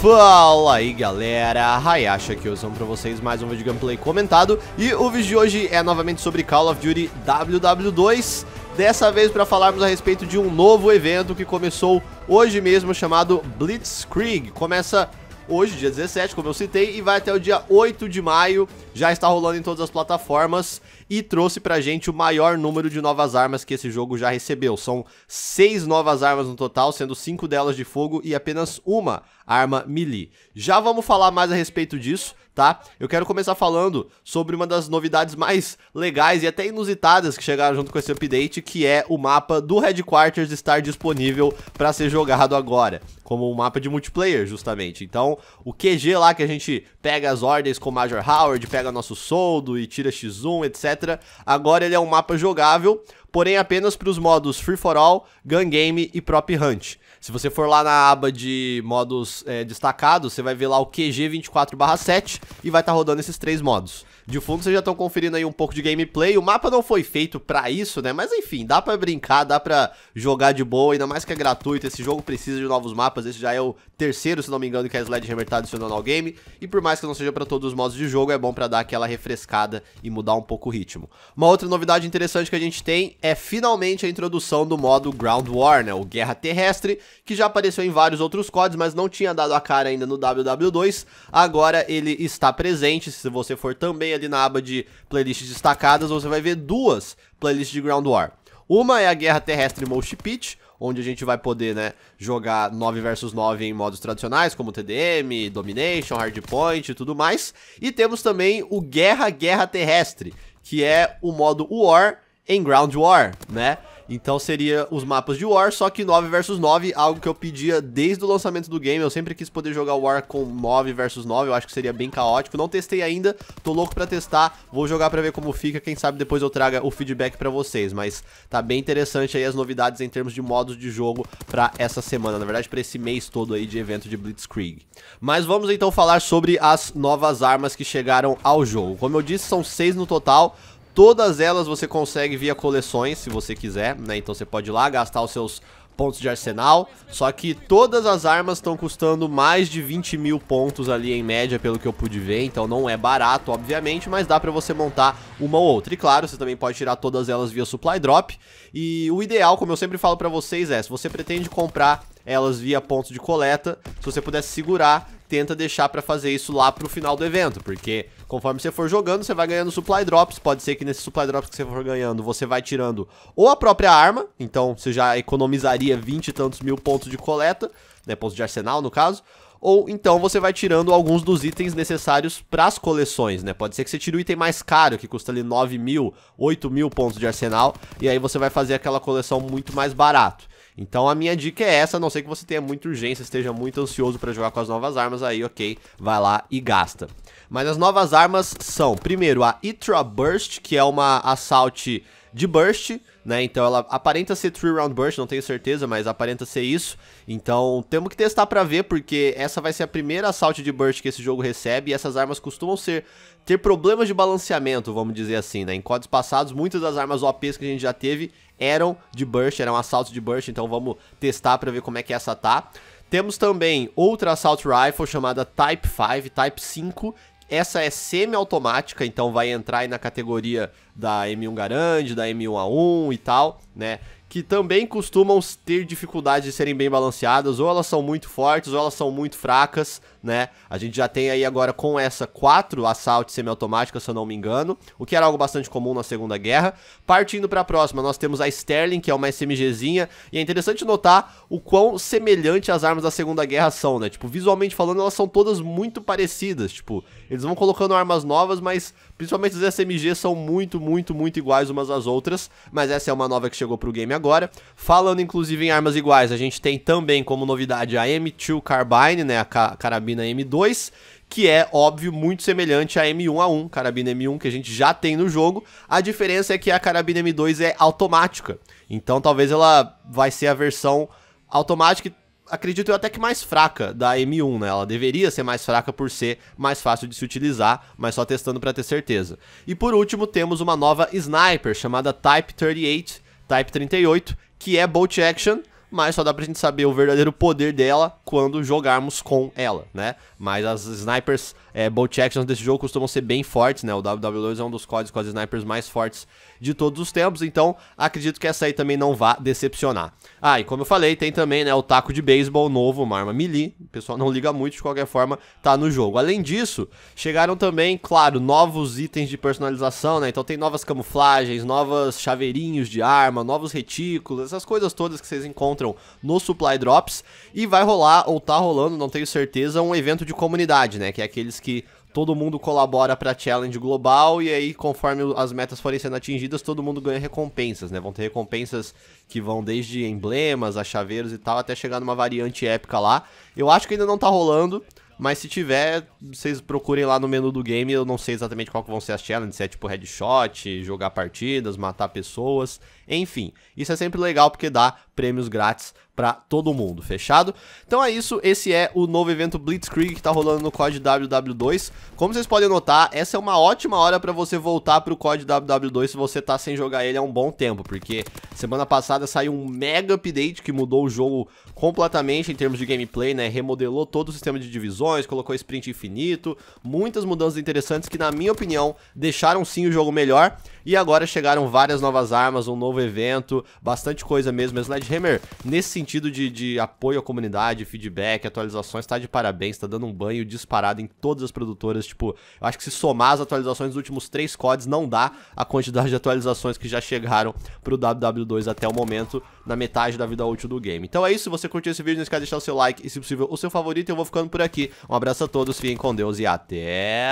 Fala aí galera, Hayashi aqui, eu sou pra vocês mais um vídeo gameplay comentado E o vídeo de hoje é novamente sobre Call of Duty WW2 Dessa vez para falarmos a respeito de um novo evento que começou hoje mesmo chamado Blitzkrieg Começa hoje, dia 17, como eu citei, e vai até o dia 8 de maio Já está rolando em todas as plataformas e trouxe pra gente o maior número de novas armas que esse jogo já recebeu. São seis novas armas no total, sendo cinco delas de fogo e apenas uma arma melee. Já vamos falar mais a respeito disso, tá? Eu quero começar falando sobre uma das novidades mais legais e até inusitadas que chegaram junto com esse update, que é o mapa do Headquarters estar disponível para ser jogado agora, como um mapa de multiplayer, justamente. Então, o QG lá que a gente pega as ordens com o Major Howard, pega nosso soldo e tira X1, etc, Agora ele é um mapa jogável, porém apenas para os modos Free For All, Gun Game e Prop Hunt. Se você for lá na aba de modos é, destacados, você vai ver lá o QG 24/7 e vai estar tá rodando esses três modos. De fundo vocês já estão conferindo aí um pouco de gameplay. O mapa não foi feito para isso, né? Mas enfim, dá para brincar, dá para jogar de boa, ainda mais que é gratuito. Esse jogo precisa de novos mapas. Esse já é o terceiro, se não me engano, que a Sledgehammer tá adicionando ao game. E por mais que não seja para todos os modos de jogo, é bom para dar aquela refrescada e mudar um pouco o ritmo ritmo. Uma outra novidade interessante que a gente tem é finalmente a introdução do modo Ground War, né, o Guerra Terrestre, que já apareceu em vários outros codes, mas não tinha dado a cara ainda no WW2. Agora ele está presente, se você for também ali na aba de playlists destacadas, você vai ver duas playlists de Ground War. Uma é a Guerra Terrestre Most Pitch, onde a gente vai poder, né, jogar 9 versus 9 em modos tradicionais, como TDM, Domination, Hardpoint e tudo mais. E temos também o Guerra Guerra Terrestre, que é o modo War em Ground War, né? Então seria os mapas de War, só que 9 versus 9, algo que eu pedia desde o lançamento do game. Eu sempre quis poder jogar War com 9 versus 9, eu acho que seria bem caótico. Não testei ainda, tô louco pra testar, vou jogar pra ver como fica. Quem sabe depois eu traga o feedback pra vocês, mas tá bem interessante aí as novidades em termos de modos de jogo pra essa semana. Na verdade, pra esse mês todo aí de evento de Blitzkrieg. Mas vamos então falar sobre as novas armas que chegaram ao jogo. Como eu disse, são 6 no total, Todas elas você consegue via coleções, se você quiser, né? Então você pode ir lá gastar os seus pontos de arsenal, só que todas as armas estão custando mais de 20 mil pontos ali em média, pelo que eu pude ver, então não é barato, obviamente, mas dá pra você montar uma ou outra. E claro, você também pode tirar todas elas via supply drop, e o ideal, como eu sempre falo pra vocês, é, se você pretende comprar elas via ponto de coleta. Se você pudesse segurar, tenta deixar para fazer isso lá pro final do evento, porque conforme você for jogando, você vai ganhando supply drops, pode ser que nesse supply drops que você for ganhando, você vai tirando ou a própria arma, então você já economizaria 20 e tantos mil pontos de coleta, né, pontos de arsenal no caso, ou então você vai tirando alguns dos itens necessários para as coleções, né? Pode ser que você tire o item mais caro, que custa ali 9 mil, 8 mil pontos de arsenal, e aí você vai fazer aquela coleção muito mais barato. Então a minha dica é essa, a não sei que você tenha muita urgência, esteja muito ansioso para jogar com as novas armas, aí ok, vai lá e gasta. Mas as novas armas são, primeiro, a Itra Burst, que é uma assault de burst, né? Então ela aparenta ser three round burst, não tenho certeza, mas aparenta ser isso. Então temos que testar para ver, porque essa vai ser a primeira assault de burst que esse jogo recebe e essas armas costumam ser ter problemas de balanceamento, vamos dizer assim, né? Em códigos passados, muitas das armas OPs que a gente já teve eram de burst, eram assaltos de burst, então vamos testar para ver como é que essa tá. Temos também outra Assault Rifle chamada Type 5, Type 5, essa é semi-automática, então vai entrar aí na categoria da M1 Garand, da M1A1 e tal, né? Que também costumam ter dificuldades de serem bem balanceadas, ou elas são muito fortes, ou elas são muito fracas, né? A gente já tem aí agora com essa quatro assaltos semiautomáticas, se eu não me engano, o que era algo bastante comum na Segunda Guerra. Partindo para a próxima, nós temos a Sterling, que é uma SMGzinha, e é interessante notar o quão semelhante as armas da Segunda Guerra são, né? Tipo, visualmente falando, elas são todas muito parecidas, tipo, eles vão colocando armas novas, mas principalmente as SMGs são muito, muito, muito iguais umas às outras, mas essa é uma nova que chegou pro game agora. Falando inclusive em armas iguais, a gente tem também como novidade a M2 Carbine, né, a carabina carabina M2, que é, óbvio, muito semelhante à M1A1, carabina M1 que a gente já tem no jogo. A diferença é que a carabina M2 é automática, então talvez ela vai ser a versão automática acredito eu até que mais fraca da M1, né? Ela deveria ser mais fraca por ser mais fácil de se utilizar, mas só testando para ter certeza. E por último, temos uma nova sniper chamada Type 38, Type 38, que é bolt action mas só dá pra gente saber o verdadeiro poder dela quando jogarmos com ela, né? Mas as snipers é, bolt actions desse jogo costumam ser bem fortes, né? O WW2 é um dos códigos com as snipers mais fortes de todos os tempos, então acredito que essa aí também não vá decepcionar. Ah, e como eu falei, tem também né, o taco de beisebol novo, uma arma melee, o pessoal não liga muito, de qualquer forma tá no jogo. Além disso, chegaram também, claro, novos itens de personalização, né? Então tem novas camuflagens, novos chaveirinhos de arma, novos retículos, essas coisas todas que vocês encontram encontram no Supply Drops. E vai rolar, ou tá rolando, não tenho certeza, um evento de comunidade, né? Que é aqueles que todo mundo colabora para challenge global e aí conforme as metas forem sendo atingidas, todo mundo ganha recompensas, né? Vão ter recompensas que vão desde emblemas, a chaveiros e tal, até chegar numa variante épica lá. Eu acho que ainda não tá rolando, mas se tiver, vocês procurem lá no menu do game, eu não sei exatamente qual que vão ser as challenges, se é tipo headshot, jogar partidas, matar pessoas, enfim. Isso é sempre legal porque dá prêmios grátis para todo mundo, fechado? Então é isso, esse é o novo evento Blitzkrieg que tá rolando no COD WW2. Como vocês podem notar, essa é uma ótima hora para você voltar pro COD WW2 se você tá sem jogar ele há um bom tempo, porque semana passada saiu um mega update que mudou o jogo completamente em termos de gameplay, né? Remodelou todo o sistema de divisões, colocou sprint infinito, muitas mudanças interessantes que na minha opinião deixaram sim o jogo melhor. E agora chegaram várias novas armas, um novo evento, bastante coisa mesmo, Sled Hammer, nesse sentido de, de apoio à comunidade, feedback, atualizações, tá de parabéns, tá dando um banho disparado em todas as produtoras. Tipo, eu acho que se somar as atualizações dos últimos três CODs, não dá a quantidade de atualizações que já chegaram pro WW2 até o momento, na metade da vida útil do game. Então é isso, se você curtiu esse vídeo, não esquece de deixar o seu like e, se possível, o seu favorito. Eu vou ficando por aqui. Um abraço a todos, fiquem com Deus e até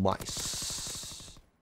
mais.